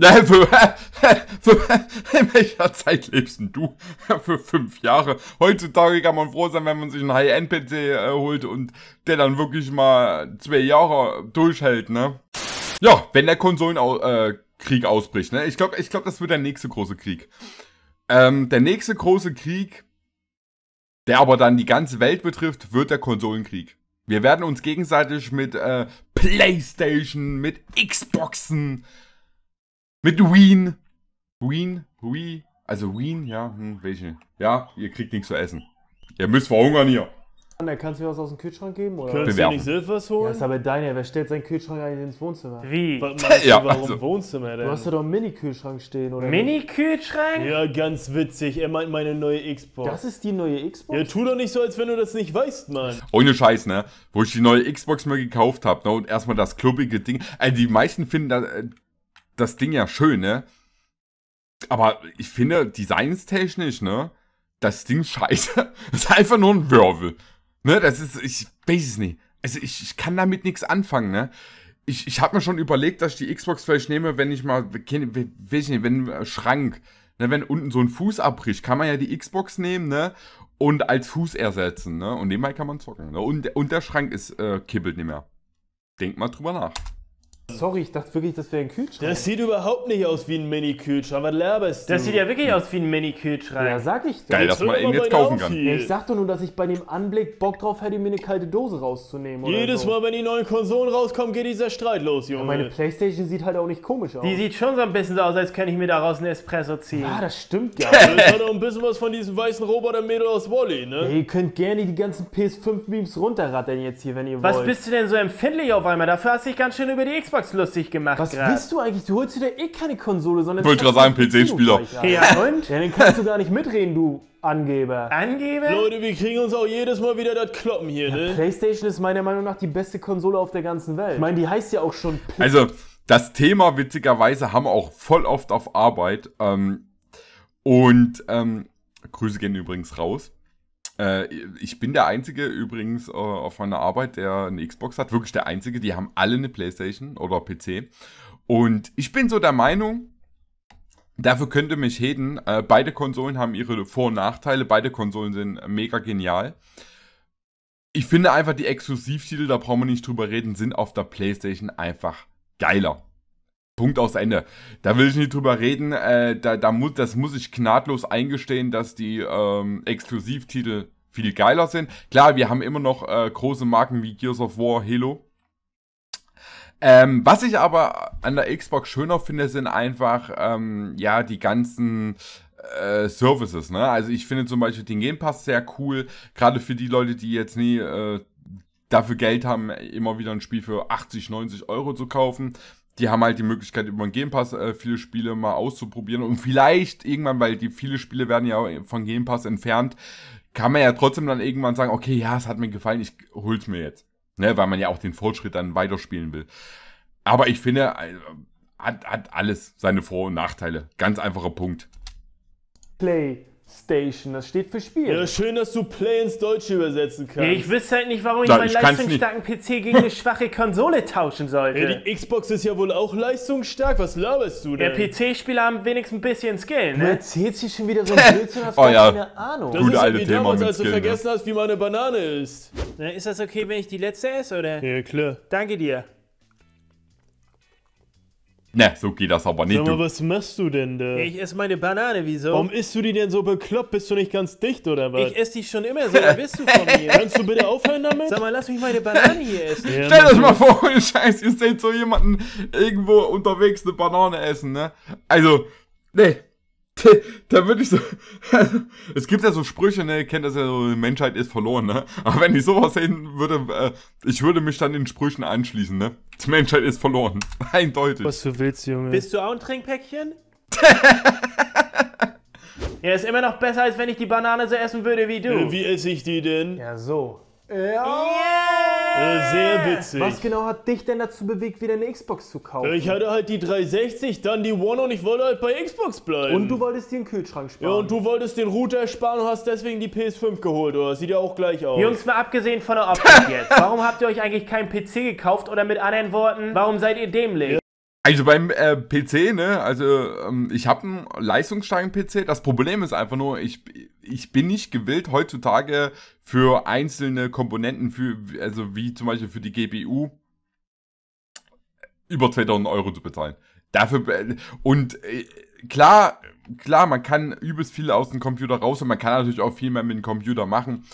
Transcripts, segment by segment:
Nein, für, für, in welcher Zeit lebst denn du? Für fünf Jahre. Heutzutage kann man froh sein, wenn man sich einen High-End-PC äh, holt und der dann wirklich mal zwei Jahre durchhält, ne? Ja, wenn der Konsolenkrieg äh, ausbricht, ne? Ich glaube, ich glaub, das wird der nächste große Krieg. Ähm, der nächste große Krieg, der aber dann die ganze Welt betrifft, wird der Konsolenkrieg. Wir werden uns gegenseitig mit äh, Playstation, mit Xboxen, mit Wien. Wien? Hui? Also Wien, ja, hm, welche? Ja, ihr kriegt nichts zu essen. Ihr müsst verhungern hier. Anna, kannst du mir was aus dem Kühlschrank geben? Oder? Kannst Bewerben. du nicht Silvers holen? Ja, ist aber deiner. Wer stellt seinen Kühlschrank eigentlich ins Wohnzimmer? Wie? Was du, ja, warum also. Wohnzimmer denn? Du hast ja doch einen Mini-Kühlschrank stehen, oder? Mini-Kühlschrank? Ja, ganz witzig. Er meint meine neue Xbox. Das ist die neue Xbox? Ja, tu doch nicht so, als wenn du das nicht weißt, Mann. Ohne Scheiß, ne? Wo ich die neue Xbox mal gekauft habe, ne? Und erstmal das klubbige Ding. Also die meisten finden da äh, das Ding ja schön, ne? Aber ich finde, designstechnisch, ne? Das Ding scheiße. Das ist einfach nur ein Würfel. Ne, das ist, ich weiß es nicht. Also ich, ich kann damit nichts anfangen, ne? Ich, ich habe mir schon überlegt, dass ich die Xbox vielleicht nehme, wenn ich mal, weiß ich nicht, wenn äh, Schrank, ne, wenn unten so ein Fuß abbricht, kann man ja die Xbox nehmen, ne? Und als Fuß ersetzen, ne? Und nebenbei kann man zocken. Ne? Und, und der Schrank ist äh, kibbelt nicht mehr. Denk mal drüber nach. Sorry, ich dachte wirklich, das wäre ein Kühlschrank. Das sieht überhaupt nicht aus wie ein Mini-Kühlschrank. Was laberst du? Das sieht ja wirklich aus wie ein Mini-Kühlschrank. Ja, sag ich doch. Geil, dass man ihn jetzt kaufen kann. Ja, ich sag doch nur, dass ich bei dem Anblick Bock drauf hätte, mir eine kalte Dose rauszunehmen. Jedes so. Mal, wenn die neuen Konsolen rauskommen, geht dieser Streit los, Junge. Ja, meine Playstation sieht halt auch nicht komisch aus. Die sieht schon so ein bisschen so aus, als könnte ich mir daraus einen Espresso ziehen. Ja, das stimmt ja. das hat auch ein bisschen was von diesem weißen Roboter-Mädel aus Wally, ne? Ja, ihr könnt gerne die ganzen PS5-Memes runterrattern jetzt hier, wenn ihr was wollt. Was bist du denn so empfindlich auf einmal? Dafür hast du dich ganz schön über die Xbox Xbox lustig gemacht Was grad. bist du eigentlich? Du holst dir eh keine Konsole, sondern... Ich wollte gerade sagen, PC-Spieler. Ja, und? Ja, dann kannst du gar nicht mitreden, du Angeber. Angeber? Leute, wir kriegen uns auch jedes Mal wieder das Kloppen hier, ja, ne? PlayStation ist meiner Meinung nach die beste Konsole auf der ganzen Welt. Ich meine, die heißt ja auch schon... Play also, das Thema, witzigerweise, haben wir auch voll oft auf Arbeit. Ähm, und ähm, Grüße gehen übrigens raus. Äh, ich bin der Einzige übrigens äh, auf meiner Arbeit, der eine Xbox hat. Wirklich der Einzige. Die haben alle eine Playstation oder PC. Und ich bin so der Meinung, dafür könnte mich Heden. Äh, beide Konsolen haben ihre Vor- und Nachteile. Beide Konsolen sind mega genial. Ich finde einfach, die Exklusivtitel, da brauchen wir nicht drüber reden, sind auf der PlayStation einfach geiler. Punkt aus Ende. Da will ich nicht drüber reden. Äh, da, da muss, das muss ich gnadlos eingestehen, dass die ähm, Exklusivtitel viel geiler sind. Klar, wir haben immer noch äh, große Marken wie Gears of War, Halo. Ähm, was ich aber an der Xbox schöner finde, sind einfach ähm, ja die ganzen äh, Services. Ne? Also ich finde zum Beispiel den Game Pass sehr cool, gerade für die Leute, die jetzt nie äh, dafür Geld haben, immer wieder ein Spiel für 80, 90 Euro zu kaufen die haben halt die Möglichkeit, über den Game Pass äh, viele Spiele mal auszuprobieren. Und vielleicht irgendwann, weil die viele Spiele werden ja von Game Pass entfernt, kann man ja trotzdem dann irgendwann sagen, okay, ja, es hat mir gefallen, ich hol's mir jetzt. Ne, weil man ja auch den Fortschritt dann weiterspielen will. Aber ich finde, äh, hat, hat alles seine Vor- und Nachteile. Ganz einfacher Punkt. Play. Station. Das steht für Spiel. Ja, schön, dass du Play ins Deutsche übersetzen kannst. Ja, ich wüsste halt nicht, warum ich ja, meinen leistungsstarken PC gegen eine schwache Konsole tauschen sollte. Ja, die Xbox ist ja wohl auch leistungsstark. Was laberst du denn? Der PC-Spieler haben wenigstens ein bisschen Skill, ne? Du erzählst hier schon wieder so ein Blödsinn, hast oh, ja. keine Ahnung. Das Gute ist alte ja Thema damals, als Skill, du ne? vergessen ne? hast, wie meine Banane ist. Na, ist das okay, wenn ich die letzte esse, oder? Ja, klar. Danke dir. Ne, so geht das aber nicht. Sag mal, du. was machst du denn da? Ich esse meine Banane, wieso? Warum isst du die denn so bekloppt? Bist du nicht ganz dicht oder was? Ich esse die schon immer, so bist du von mir. Kannst du bitte aufhören damit? Sag mal, lass mich meine Banane hier essen. Ja, Stell euch mal vor, ohne Scheiß, ihr seht so jemanden irgendwo unterwegs eine Banane essen, ne? Also, ne, da würde ich so. es gibt ja so Sprüche, ne, ihr kennt das ja so, die Menschheit ist verloren, ne? Aber wenn ich sowas sehen würde, äh, ich würde mich dann den Sprüchen anschließen, ne? Die Menschheit ist verloren. Eindeutig. Was du willst, Junge. Bist du auch ein Trinkpäckchen? ja, ist immer noch besser, als wenn ich die Banane so essen würde wie du. Äh, wie esse ich die denn? Ja, so. Ja. Yeah. Äh, sehr äh. witzig. Was genau hat dich denn dazu bewegt, wieder eine Xbox zu kaufen? Äh, ich hatte halt die 360, dann die One und ich wollte halt bei Xbox bleiben. Und du wolltest dir einen Kühlschrank sparen. Ja, und du wolltest den Router sparen und hast deswegen die PS5 geholt, oder? Sieht ja auch gleich aus. Jungs, mal abgesehen von der Optik jetzt. Warum habt ihr euch eigentlich keinen PC gekauft? Oder mit anderen Worten, warum seid ihr dämlich? Also beim äh, PC, ne, also ähm, ich habe einen leistungsstarken PC. Das Problem ist einfach nur, ich, ich bin nicht gewillt heutzutage für einzelne Komponenten, für, also wie zum Beispiel für die GPU, über 2000 Euro zu bezahlen. Dafür, äh, und äh, klar, klar, man kann übelst viel aus dem Computer raus und man kann natürlich auch viel mehr mit dem Computer machen.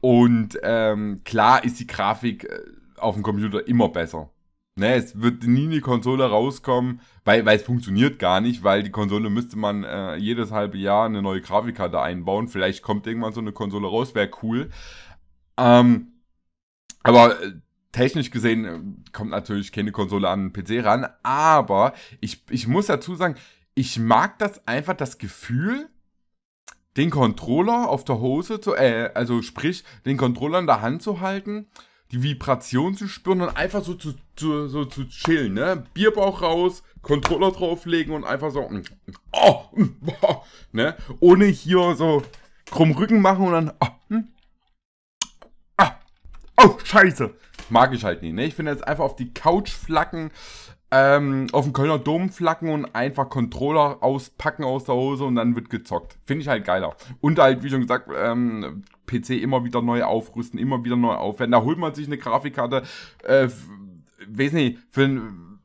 Und ähm, klar ist die Grafik äh, auf dem Computer immer besser. Ne, es wird nie eine Konsole rauskommen, weil, weil es funktioniert gar nicht, weil die Konsole müsste man äh, jedes halbe Jahr eine neue Grafikkarte einbauen. Vielleicht kommt irgendwann so eine Konsole raus, wäre cool. Ähm, aber äh, technisch gesehen äh, kommt natürlich keine Konsole an den PC ran, aber ich, ich muss dazu sagen, ich mag das einfach das Gefühl, den Controller auf der Hose zu, äh, also sprich, den Controller in der Hand zu halten die Vibration zu spüren und einfach so zu, zu, so zu chillen, ne? Bierbauch raus, Controller drauflegen und einfach so, oh, oh, ne? Ohne hier so krumm Rücken machen und dann, oh, hm? ah, oh, scheiße mag ich halt nicht. Ne? Ich finde jetzt einfach auf die Couch flacken, ähm, auf den Kölner Dom flacken und einfach Controller auspacken aus der Hose und dann wird gezockt. Finde ich halt geiler. Und halt, wie schon gesagt, ähm, PC immer wieder neu aufrüsten, immer wieder neu aufwerten. Da holt man sich eine Grafikkarte, äh, weiß nicht, für ein,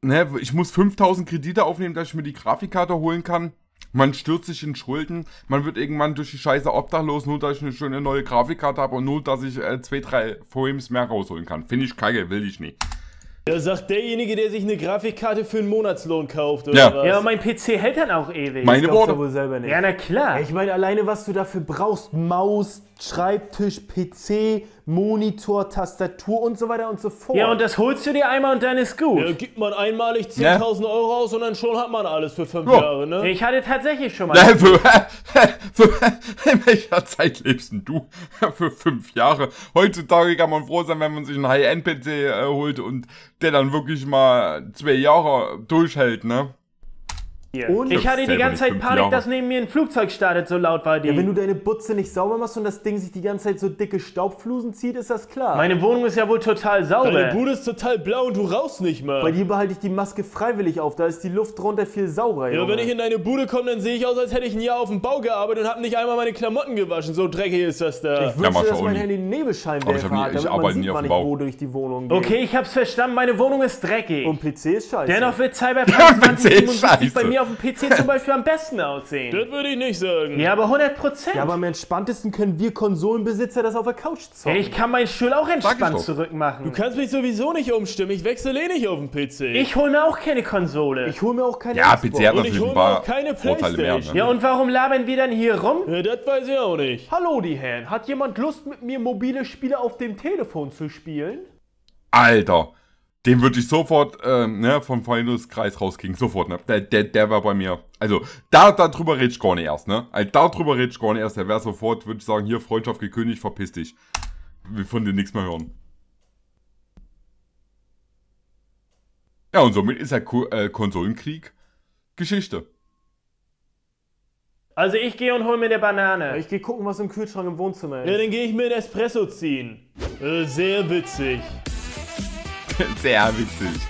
ne, ich muss 5000 Kredite aufnehmen, dass ich mir die Grafikkarte holen kann. Man stürzt sich in Schulden, man wird irgendwann durch die Scheiße obdachlos, nur dass ich eine schöne neue Grafikkarte habe und nur, dass ich äh, zwei, drei Frames mehr rausholen kann. Finde ich kacke, will ich nicht. Ja, sagt derjenige, der sich eine Grafikkarte für einen Monatslohn kauft, oder ja. was? Ja, aber mein PC hält dann auch ewig. Meine Worte. wohl selber nicht. Ja, na klar. Ich meine, alleine was du dafür brauchst, Maus, Schreibtisch, PC, Monitor, Tastatur und so weiter und so fort. Ja, und das holst du dir einmal und dann ist gut. Ja, gibt man einmalig 10.000 ja. Euro aus und dann schon hat man alles für fünf ja. Jahre, ne? Ich hatte tatsächlich schon mal... Ja, für, für, in welcher Zeit lebst denn du? für fünf Jahre. Heutzutage kann man froh sein, wenn man sich einen High-End-PC äh, holt und der dann wirklich mal zwei Jahre durchhält, ne? Hier. Und ich hatte die ganze Zeit Panik, Jahre. dass neben mir ein Flugzeug startet, so laut war die. Ja, wenn du deine Butze nicht sauber machst und das Ding sich die ganze Zeit so dicke Staubflusen zieht, ist das klar. Meine Wohnung ist ja wohl total sauber. Deine Bude ist total blau und du rauchst nicht mehr. Bei dir behalte ich die Maske freiwillig auf, da ist die Luft drunter viel saurer. Ja, Junge. wenn ich in deine Bude komme, dann sehe ich aus, als hätte ich ein Jahr auf dem Bau gearbeitet und habe nicht einmal meine Klamotten gewaschen. So dreckig ist das da. Ich wünsche, ja, dass mein Handy einen Nebelscheinwerfer hat, damit ich man sieht, Bau. ich wo durch die Wohnung gehe. Okay, ich hab's verstanden, meine Wohnung ist dreckig. Und PC ist scheiße. Dennoch wird Cyberpunk ja, 2077 bei mir auf auf dem PC zum Beispiel am besten aussehen. Das würde ich nicht sagen. Ja, aber 100 Prozent. Ja, aber am entspanntesten können wir Konsolenbesitzer das auf der Couch zocken. ich kann meinen Stuhl auch entspannt zurückmachen. Du kannst mich sowieso nicht umstimmen. Ich wechsle eh nicht auf dem PC. Ich hole mir auch keine Konsole. Ich hole mir auch keine Ja, PC hat natürlich ein paar keine Vorteile mehr. Ne? Ja, und warum labern wir dann hier rum? Ja, das weiß ich auch nicht. Hallo, die Herren. Hat jemand Lust, mit mir mobile Spiele auf dem Telefon zu spielen? Alter. Den würde ich sofort ähm, ne, von Freundes Kreis rauskriegen. Sofort, ne? Der, der, der war bei mir. Also, da, darüber red ich gar nicht erst, ne? Also, darüber red ich gar nicht erst. Der wäre sofort, würde ich sagen, hier Freundschaft gekündigt, verpiss dich. Wir von dir nichts mehr hören. Ja, und somit ist der Ko äh, Konsolenkrieg Geschichte. Also ich gehe und hol mir eine Banane. Ich gehe gucken, was im Kühlschrank im Wohnzimmer ist. Ja, dann gehe ich mir ein Espresso ziehen. Äh, sehr witzig. Sehr witzig.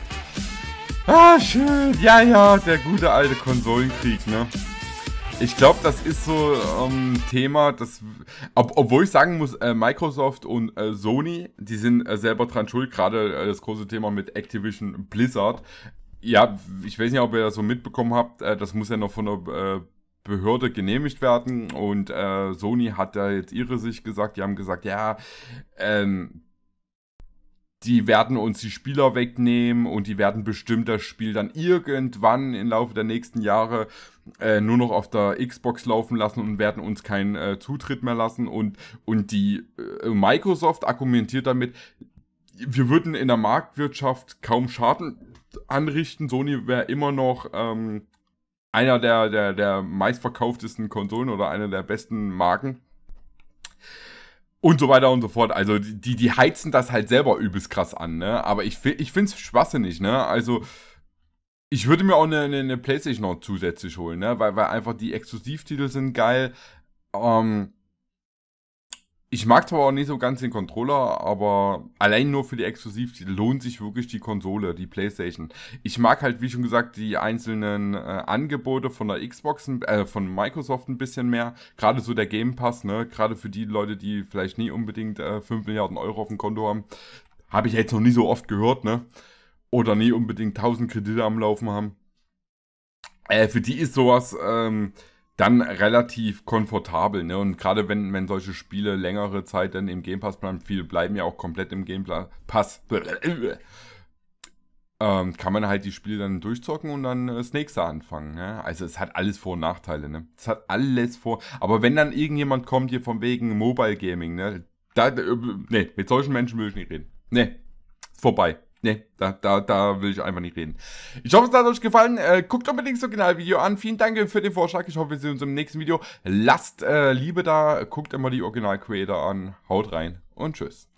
Ah, schön. Ja, ja, der gute alte Konsolenkrieg, ne? Ich glaube, das ist so ein ähm, Thema, das, ob, obwohl ich sagen muss, äh, Microsoft und äh, Sony, die sind äh, selber dran schuld, gerade äh, das große Thema mit Activision Blizzard. Ja, ich weiß nicht, ob ihr das so mitbekommen habt, äh, das muss ja noch von der äh, Behörde genehmigt werden und Sony hat da jetzt ihre Sicht gesagt, die haben gesagt, ja, ähm, die werden uns die Spieler wegnehmen und die werden bestimmt das Spiel dann irgendwann im Laufe der nächsten Jahre äh, nur noch auf der Xbox laufen lassen und werden uns keinen äh, Zutritt mehr lassen. Und, und die äh, Microsoft argumentiert damit, wir würden in der Marktwirtschaft kaum Schaden anrichten. Sony wäre immer noch ähm, einer der, der, der meistverkauftesten Konsolen oder einer der besten Marken. Und so weiter und so fort. Also die, die heizen das halt selber übelst krass an, ne? Aber ich, ich finde es schwachsinnig, ne? Also ich würde mir auch eine, eine, eine Playstation noch zusätzlich holen, ne? Weil, weil einfach die Exklusivtitel sind geil. Ähm, ich mag zwar auch nicht so ganz den Controller, aber allein nur für die Exklusivtitel lohnt sich wirklich die Konsole, die PlayStation. Ich mag halt, wie schon gesagt, die einzelnen äh, Angebote von der Xbox, äh, von Microsoft ein bisschen mehr. Gerade so der Game Pass, ne? Gerade für die Leute, die vielleicht nie unbedingt äh, 5 Milliarden Euro auf dem Konto haben. Habe ich jetzt noch nie so oft gehört, ne? Oder nie unbedingt 1000 Kredite am Laufen haben. Äh, für die ist sowas, ähm, dann relativ komfortabel. Ne? Und gerade wenn, wenn solche Spiele längere Zeit dann im Game Pass bleiben, viele bleiben ja auch komplett im Game Pass, ähm, kann man halt die Spiele dann durchzocken und dann äh, das nächste anfangen. Ne? Also es hat alles Vor- und Nachteile. Ne? Es hat alles Vor-, aber wenn dann irgendjemand kommt hier von wegen Mobile Gaming, ne? Da, äh, nee, mit solchen Menschen will ich nicht reden. Nee, ist vorbei. Nee, da, da, da will ich einfach nicht reden. Ich hoffe, es hat euch gefallen. Äh, guckt unbedingt das Originalvideo an. Vielen Dank für den Vorschlag. Ich hoffe, wir sehen uns im nächsten Video. Lasst äh, Liebe da. Guckt immer die Original-Creator an. Haut rein und tschüss.